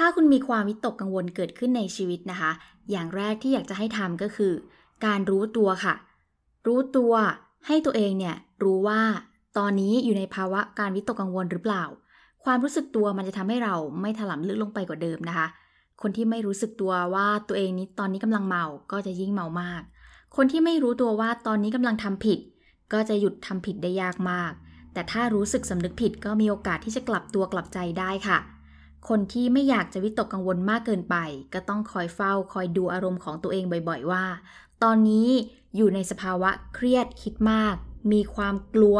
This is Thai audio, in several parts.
ถ้าคุณมีความวิตกกังวลเกิดขึ้นในชีวิตนะคะ อย่างแรกที่อยากจะให้ทำก็คือ การรู้ตัวค่ะ รู้ตัวให้ตัวเองเนี่ยรู้ว่าตอนนี้อยู่ในภาวะการวิตกกังวลหรือเปล่า ความรู้สึกตัวมันจะทำให้เราไม่ถลำลึกลงไปกว่าเดิมนะคะ คนที่ไม่รู้สึกตัวว่าตัวเองนี้ตอนนี้กำลังเมาก็จะยิ่งเมามาก คนที่ไม่รู้ตัวว่าตอนนี้กำลังทำผิด ก็จะหยุดทำผิดได้ยากมาก แต่ถ้ารู้สึกสำนึกผิดก็มีโอกาสที่จะกลับตัวกลับใจได้ค่ะคนที่ไม่อยากจะวิตกกังวลมากเกินไป ก็ต้องคอยเฝ้าคอยดูอารมณ์ของตัวเองบ่อยๆ ว่า ตอนนี้อยู่ในสภาวะเครียดคิดมาก มีความกลัว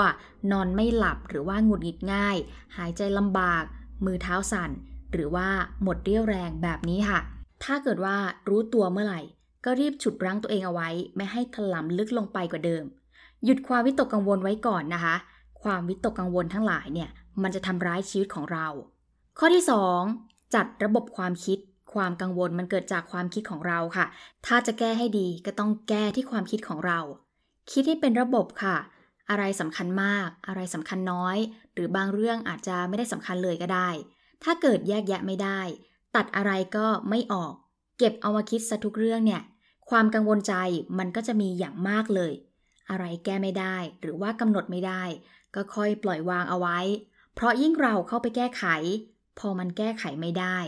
นอนไม่หลับหรือว่าหงุดหงิดง่าย หายใจลำบาก มือเท้าสั่นหรือว่าหมดเรี่ยวแรงแบบนี้ค่ะ ถ้าเกิดว่ารู้ตัวเมื่อไหร่ก็รีบฉุดรั้งตัวเองเอาไว้ ไม่ให้ถลำลึกลงไปกว่าเดิม หยุดความวิตกกังวลไว้ก่อนนะคะ ความวิตกกังวลทั้งหลายเนี่ยมันจะทำร้ายชีวิตของเราข้อที่ 2 จัดระบบความคิด ความกังวลมันเกิดจากความคิดของเราค่ะ ถ้าจะแก้ให้ดีก็ต้องแก้ที่ความคิดของเรา คิดให้เป็นระบบค่ะ อะไรสำคัญมาก อะไรสำคัญน้อย หรือบางเรื่องอาจจะไม่ได้สำคัญเลยก็ได้ ถ้าเกิดแยกแยะไม่ได้ ตัดอะไรก็ไม่ออก เก็บเอามาคิดซะทุกเรื่องเนี่ย ความกังวลใจมันก็จะมีอย่างมากเลย อะไรแก้ไม่ได้ หรือว่ากำหนดไม่ได้ ก็ค่อยปล่อยวางเอาไว้ เพราะยิ่งเราเข้าไปแก้ไขพอมันแก้ไขไม่ได้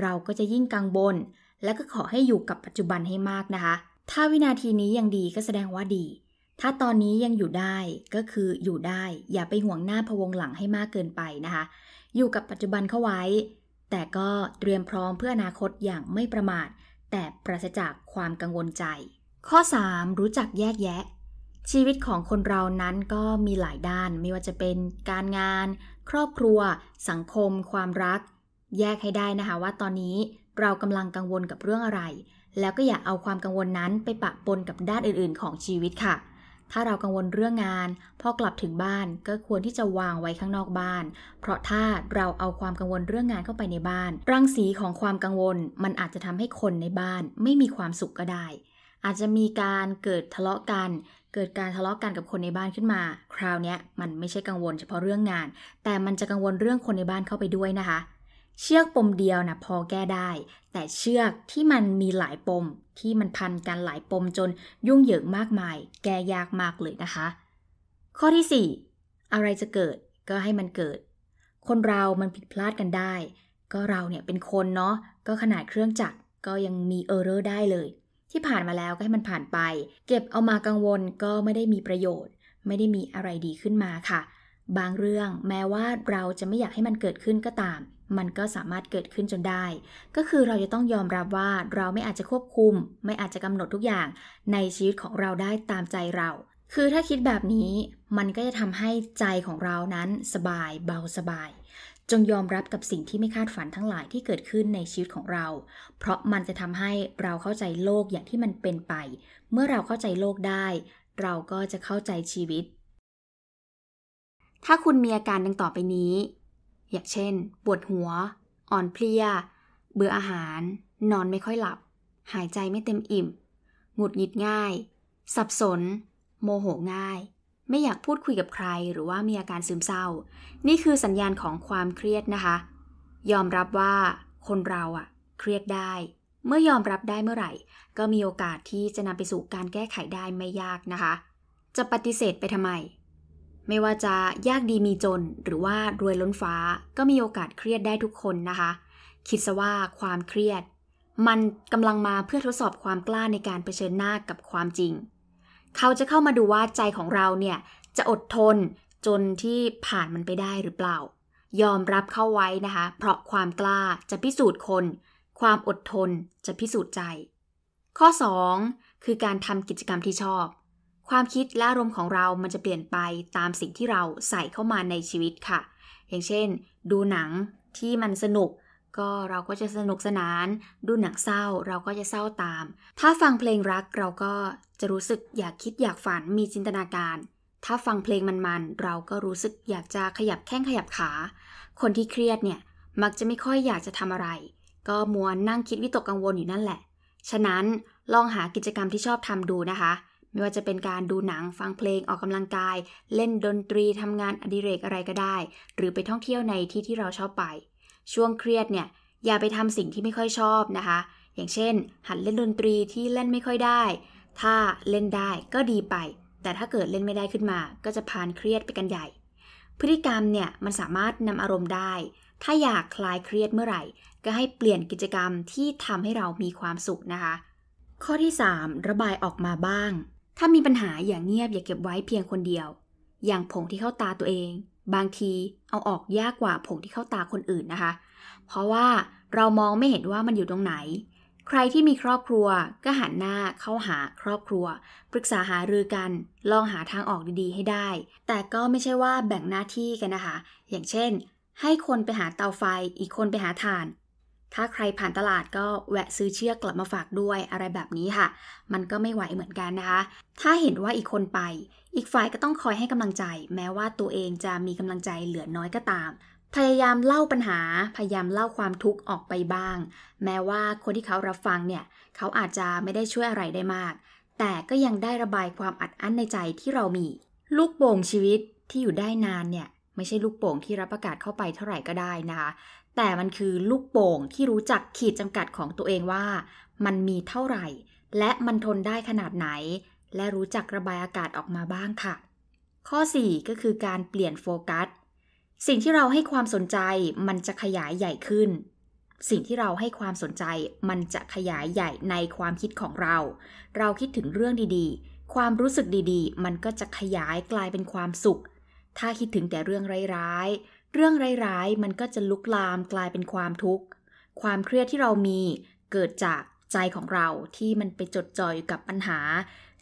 เราก็จะยิ่งกังวลและก็ขอให้อยู่กับปัจจุบันให้มากนะคะ ถ้าวินาทีนี้ยังดีก็แสดงว่าดี ถ้าตอนนี้ยังอยู่ได้ก็คืออยู่ได้อย่าไปห่วงหน้าพวงหลังให้มากเกินไปนะคะ อยู่กับปัจจุบันเข้าไว้ แต่ก็เตรียมพร้อมเพื่ออนาคตอย่างไม่ประมาท แต่ปราศจากความกังวลใจ ข้อ3รู้จักแยกแยะชีวิตของคนเรานั้นก็มีหลายด้าน ไม่ว่าจะเป็นการงาน ครอบครัว สังคม ความรัก แยกให้ได้นะคะว่าตอนนี้เรากำลังกังวลกับเรื่องอะไร แล้วก็อย่าเอาความกังวลนั้นไปปะปนกับด้านอื่นๆ ของชีวิตค่ะ ถ้าเรากังวลเรื่องงาน พอกลับถึงบ้านก็ควรที่จะวางไว้ข้างนอกบ้าน เพราะถ้าเราเอาความกังวลเรื่องงานเข้าไปในบ้าน รังสีของความกังวลมันอาจจะทำให้คนในบ้าน ไม่มีความสุขก็ได้ อาจจะมีการเกิดทะเลาะกันเกิดการทะเลาะกกันกับคนในบ้านขึ้นมา คราวนี้มันไม่ใช่กังวลเฉพาะเรื่องงาน แต่มันจะกังวลเรื่องคนในบ้านเข้าไปด้วยนะคะ เชือกปมเดียวนะพอแก้ได้ แต่เชือกที่มันมีหลายปม ที่มันพันกันหลายปมจนยุ่งเหยิงมากมาย แก้ยากมากเลยนะคะ ข้อที่ 4 อะไรจะเกิดก็ให้มันเกิด คนเรามันผิดพลาดกันได้ ก็เราเนี่ยเป็นคนเนาะ ก็ขนาดเครื่องจักร ก็ยังมีเออร์เรอร์ได้เลยที่ผ่านมาแล้วก็ให้มันผ่านไป เก็บเอามากังวลก็ไม่ได้มีประโยชน์ ไม่ได้มีอะไรดีขึ้นมาค่ะ บางเรื่องแม้ว่าเราจะไม่อยากให้มันเกิดขึ้นก็ตาม มันก็สามารถเกิดขึ้นจนได้ ก็คือเราจะต้องยอมรับว่าเราไม่อาจจะควบคุม ไม่อาจจะกำหนดทุกอย่างในชีวิตของเราได้ตามใจเรา คือถ้าคิดแบบนี้มันก็จะทำให้ใจของเรานั้นสบายเบาสบาย จงยอมรับกับสิ่งที่ไม่คาดฝันทั้งหลายที่เกิดขึ้นในชีวิตของเรา เพราะมันจะทำให้เราเข้าใจโลกอย่างที่มันเป็นไป เมื่อเราเข้าใจโลกได้ เราก็จะเข้าใจชีวิต ถ้าคุณมีอาการดังต่อไปนี้ อย่างเช่น ปวดหัว อ่อนเพลีย เบื่ออาหาร นอนไม่ค่อยหลับ หายใจไม่เต็มอิ่ม หงุดหงิดง่าย สับสน โมโหง่ายไม่อยากพูดคุยกับใคร หรือว่ามีอาการซึมเศร้า นี่คือสัญญาณของความเครียดนะคะ ยอมรับว่า คนเราอะเครียดได้ เมื่อยอมรับได้เมื่อไหร่ ก็มีโอกาสที่จะนำไปสู่การแก้ไขได้ไม่ยากนะคะ จะปฏิเสธไปทำไม ไม่ว่าจะยากดีมีจน หรือว่ารวยล้นฟ้า ก็มีโอกาสเครียดได้ทุกคนนะคะ คิดซะว่าความเครียด มันกำลังมาเพื่อทดสอบความกล้าในการเผชิญหน้ากับความจริงเขาจะเข้ามาดูว่าใจของเราเนี่ยจะอดทนจนที่ผ่านมันไปได้หรือเปล่า ยอมรับเข้าไว้นะคะ เพราะความกล้าจะพิสูจน์คน ความอดทนจะพิสูจน์ใจ ข้อ 2 คือการทำกิจกรรมที่ชอบ ความคิดและอารมณ์ของเรามันจะเปลี่ยนไปตามสิ่งที่เราใส่เข้ามาในชีวิตค่ะ อย่างเช่น ดูหนังที่มันสนุกก็เราก็จะสนุกสนาน ดูหนังเศร้าเราก็จะเศร้าตาม ถ้าฟังเพลงรักเราก็จะรู้สึกอยากคิดอยากฝันมีจินตนาการ ถ้าฟังเพลงมัน ๆ เราก็รู้สึกอยากจะขยับแข้งขยับขา คนที่เครียดเนี่ยมักจะไม่ค่อยอยากจะทำอะไร ก็มัวนั่งคิดวิตกกังวลอยู่นั่นแหละ ฉะนั้นลองหากิจกรรมที่ชอบทำดูนะคะ ไม่ว่าจะเป็นการดูหนังฟังเพลงออกกำลังกาย เล่นดนตรีทำงานอดิเรกอะไรก็ได้ หรือไปท่องเที่ยวในที่ที่เราชอบไปช่วงเครียดเนี่ยอย่าไปทำสิ่งที่ไม่ค่อยชอบนะคะ อย่างเช่น หัดเล่นดนตรีที่เล่นไม่ค่อยได้ ถ้าเล่นได้ก็ดีไป แต่ถ้าเกิดเล่นไม่ได้ขึ้นมาก็จะพานเครียดไปกันใหญ่ พฤติกรรมเนี่ยมันสามารถนำอารมณ์ได้ ถ้าอยากคลายเครียดเมื่อไหร่ ก็ให้เปลี่ยนกิจกรรมที่ทำให้เรามีความสุขนะคะ ข้อที่3ระบายออกมาบ้าง ถ้ามีปัญหาอย่างเงียบอย่าเก็บไว้เพียงคนเดียว อย่างผงที่เข้าตาตัวเองบางทีเอาออกยากกว่าผงที่เข้าตาคนอื่นนะคะ เพราะว่าเรามองไม่เห็นว่ามันอยู่ตรงไหน ใครที่มีครอบครัวก็หันหน้าเข้าหาครอบครัว ปรึกษาหารือกัน ลองหาทางออกดีๆให้ได้ แต่ก็ไม่ใช่ว่าแบ่งหน้าที่กันนะคะ อย่างเช่นให้คนไปหาเตาไฟอีกคนไปหาถ่านถ้าใครผ่านตลาดก็แวะ ซื้อเชือกกลับมาฝากด้วยอะไรแบบนี้ค่ะ มันก็ไม่ไหวเหมือนกันนะคะ ถ้าเห็นว่าอีกคนไป อีกฝ่ายก็ต้องคอยให้กำลังใจ แม้ว่าตัวเองจะมีกำลังใจเหลือน้อยก็ตาม พยายามเล่าปัญหา พยายามเล่าความทุกข์ออกไปบ้าง แม้ว่าคนที่เขารับฟังเนี่ย เขาอาจจะไม่ได้ช่วยอะไรได้มาก แต่ก็ยังได้ระบายความอัดอั้นในใจที่เรามี ลูกโป่งชีวิตที่อยู่ได้นานเนี่ยไม่ใช่ลูกโป่งที่รับอากาศเข้าไปเท่าไหร่ก็ได้นะคะแต่มันคือลูกโป่งที่รู้จักขีดจำกัดของตัวเองว่ามันมีเท่าไหร่ และมันทนได้ขนาดไหน และรู้จักระบายอากาศออกมาบ้างค่ะ ข้อ 4 ก็คือการเปลี่ยนโฟกัสสิ่งที่เราให้ความสนใจมันจะขยายใหญ่ขึ้น สิ่งที่เราให้ความสนใจมันจะขยายใหญ่ในความคิดของเรา เราคิดถึงเรื่องดี ๆ ความรู้สึกดี ๆ มันก็จะขยายกลายเป็นความสุข ถ้าคิดถึงแต่เรื่องร้ายๆเรื่องร้ายๆ มันก็จะลุกลามกลายเป็นความทุกข์ ความเครียดที่เรามีเกิดจากใจของเราที่มันไปจดจ่อยอยู่กับปัญหา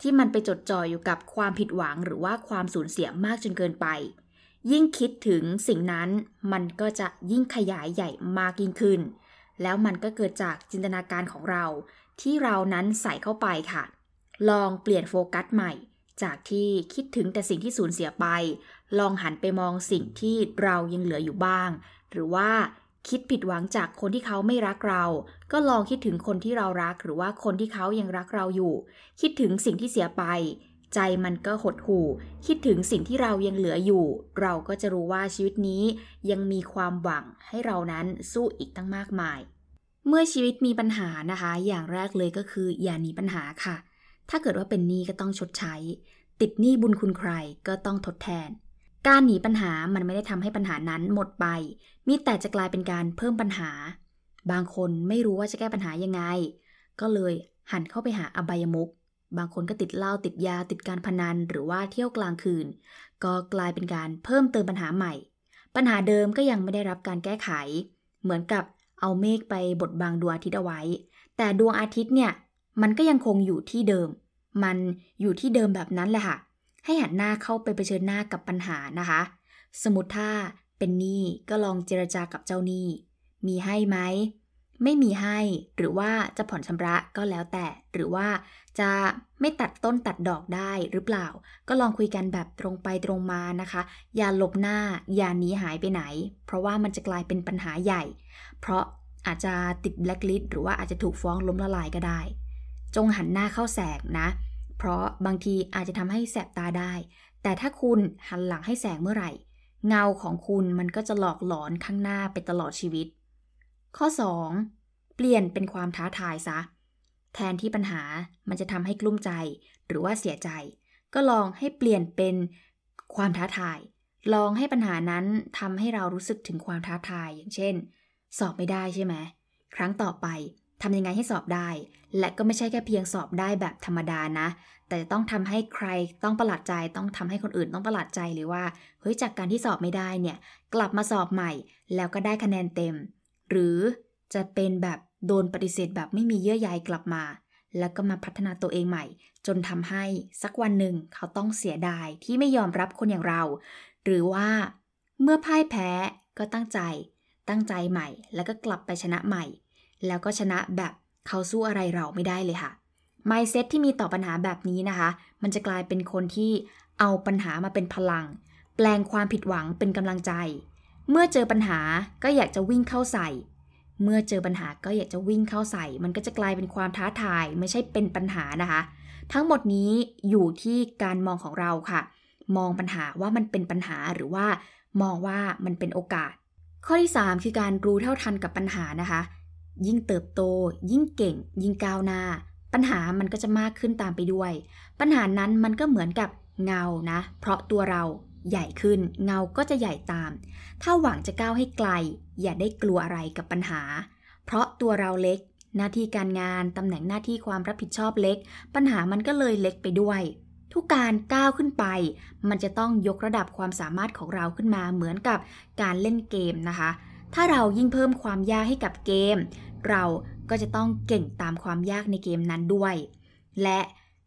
ที่มันไปจดจ่อยอยู่กับความผิดหวังหรือว่าความสูญเสียมากจนเกินไป ยิ่งคิดถึงสิ่งนั้นมันก็จะยิ่งขยายใหญ่มากยิ่งขึ้น แล้วมันก็เกิดจากจินตนาการของเราที่เรานั้นใส่เข้าไปค่ะ ลองเปลี่ยนโฟกัสใหม่จากที่คิดถึงแต่สิ่งที่สูญเสียไป ลองหันไปมองสิ่งที่เรายังเหลืออยู่บ้าง หรือว่าคิดผิดหวังจากคนที่เขาไม่รักเรา ก็ลองคิดถึงคนที่เรารัก หรือว่าคนที่เขายังรักเราอยู่ คิดถึงสิ่งที่เสียไป ใจมันก็หดหู่ คิดถึงสิ่งที่เรายังเหลืออยู่ เราก็จะรู้ว่าชีวิตนี้ยังมีความหวังให้เรานั้นสู้อีกตั้งมากมาย เมื่อชีวิตมีปัญหานะคะ อย่างแรกเลยก็คือ อย่าหนีปัญหาค่ะถ้าเกิดว่าเป็นหนี้ก็ต้องชดใช้ ติดหนี้บุญคุณใครก็ต้องทดแทน การหนีปัญหา มันไม่ได้ทำให้ปัญหานั้นหมดไป มีแต่จะกลายเป็นการเพิ่มปัญหา บางคนไม่รู้ว่าจะแก้ปัญหายังไง ก็เลยหันเข้าไปหาอบายมุกบางคนก็ติดเหล้าติดยาติดการพนันหรือว่าเที่ยวกลางคืน ก็กลายเป็นการเพิ่มเติมปัญหาใหม่ ปัญหาเดิมก็ยังไม่ได้รับการแก้ไข เหมือนกับเอาเมฆไปบดบังดวงอาทิตย์เอาไว้ แต่ดวงอาทิตย์เนี่ยมันก็ยังคงอยู่ที่เดิม มันอยู่ที่เดิมแบบนั้นแหละค่ะ ให้หันหน้าเข้าไปเผชิญหน้ากับปัญหานะคะ สมมติถ้าเป็นหนี้ก็ลองเจรจากับเจ้าหนี้ มีให้ไหม ไม่มีให้ หรือว่าจะผ่อนชำระก็แล้วแต่ หรือว่าจะไม่ตัดต้นตัดดอกได้หรือเปล่า ก็ลองคุยกันแบบตรงไปตรงมานะคะ อย่าหลบหน้า อย่าหนีหายไปไหน เพราะว่ามันจะกลายเป็นปัญหาใหญ่ เพราะอาจจะติดแบล็คลิสต์หรือว่าอาจจะถูกฟ้องล้มละลายก็ได้จงหันหน้าเข้าแสงนะ เพราะบางทีอาจจะทำให้แสบตาได้ แต่ถ้าคุณหันหลังให้แสงเมื่อไหร่ เงาของคุณมันก็จะหลอกหลอนข้างหน้าไปตลอดชีวิต ข้อ 2. เปลี่ยนเป็นความท้าทายซะ แทนที่ปัญหามันจะทำให้กลุ้มใจ หรือว่าเสียใจ ก็ลองให้เปลี่ยนเป็นความท้าทาย ลองให้ปัญหานั้นทำให้เรารู้สึกถึงความท้าทาย อย่างเช่น สอบไม่ได้ใช่ไหมครั้งต่อไปทำยังไงให้สอบได้ และก็ไม่ใช่แค่เพียงสอบได้แบบธรรมดานะ แต่ต้องทำให้ใครต้องประหลาดใจ ต้องทำให้คนอื่นต้องประหลาดใจหรือว่า เฮ้ย จากการที่สอบไม่ได้เนี่ย กลับมาสอบใหม่ แล้วก็ได้คะแนนเต็ม หรือจะเป็นแบบโดนปฏิเสธแบบไม่มีเยื่อใยกลับมา แล้วก็มาพัฒนาตัวเองใหม่ จนทำให้สักวันหนึ่งเขาต้องเสียดายที่ไม่ยอมรับคนอย่างเรา หรือว่าเมื่อพ่ายแพ้ก็ตั้งใจ ตั้งใจใหม่ แล้วก็กลับไปชนะใหม่แล้วก็ชนะแบบเขาสู้อะไรเราไม่ได้เลยค่ะ mindset ที่มีต่อปัญหาแบบนี้นะคะ มันจะกลายเป็นคนที่เอาปัญหามาเป็นพลัง แปลงความผิดหวังเป็นกำลังใจ เมื่อเจอปัญหาก็อยากจะวิ่งเข้าใส่ เมื่อเจอปัญหาก็อยากจะวิ่งเข้าใส่ มันก็จะกลายเป็นความท้าทายไม่ใช่เป็นปัญหานะคะ ทั้งหมดนี้อยู่ที่การมองของเราค่ะ มองปัญหาว่ามันเป็นปัญหาหรือว่ามองว่ามันเป็นโอกาส ข้อที่3คือการรู้เท่าทันกับปัญหานะคะยิ่งเติบโต ยิ่งเก่ง ยิ่งก้าวหน้า ปัญหามันก็จะมากขึ้นตามไปด้วย ปัญหานั้นมันก็เหมือนกับเงานะ เพราะตัวเราใหญ่ขึ้น เงาก็จะใหญ่ตาม ถ้าหวังจะก้าวให้ไกล อย่าได้กลัวอะไรกับปัญหา เพราะตัวเราเล็ก หน้าที่การงานตำแหน่งหน้าที่ความรับผิดชอบเล็ก ปัญหามันก็เลยเล็กไปด้วย ทุกการก้าวขึ้นไป มันจะต้องยกระดับความสามารถของเราขึ้นมา เหมือนกับการเล่นเกมนะคะถ้าเรายิ่งเพิ่มความยากให้กับเกม เราก็จะต้องเก่งตามความยากในเกมนั้นด้วย และ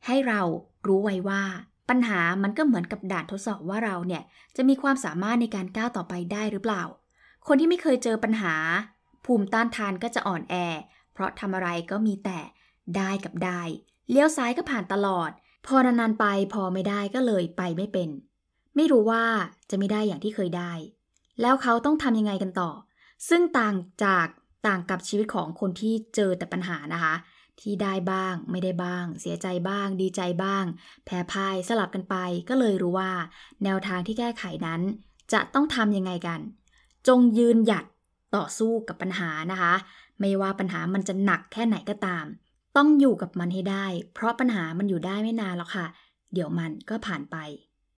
ให้เรารู้ไว้ว่า ปัญหามันก็เหมือนกับด่านทดสอบว่าเราเนี่ย จะมีความสามารถในการก้าวต่อไปได้หรือเปล่า คนที่ไม่เคยเจอปัญหา ภูมิต้านทานก็จะอ่อนแอ เพราะทำอะไรก็มีแต่ได้กับได้เลี้ยวซ้ายก็ผ่านตลอด พอนานๆไปพอไม่ได้ก็เลยไปไม่เป็น ไม่รู้ว่าจะไม่ได้อย่างที่เคยได้ แล้วเขาต้องทำยังไงกันต่อซึ่งต่างจากต่างกับชีวิตของคนที่เจอแต่ปัญหานะคะ ที่ได้บ้าง ไม่ได้บ้าง เสียใจบ้าง ดีใจบ้าง แพ้พ่ายสลับกันไปก็เลยรู้ว่า แนวทางที่แก้ไขนั้น จะต้องทำยังไงกัน จงยืนหยัดต่อสู้กับปัญหานะคะ ไม่ว่าปัญหามันจะหนักแค่ไหนก็ตาม ต้องอยู่กับมันให้ได้เพราะปัญหามันอยู่ได้ไม่นานหรอกค่ะ เดี๋ยวมันก็ผ่านไป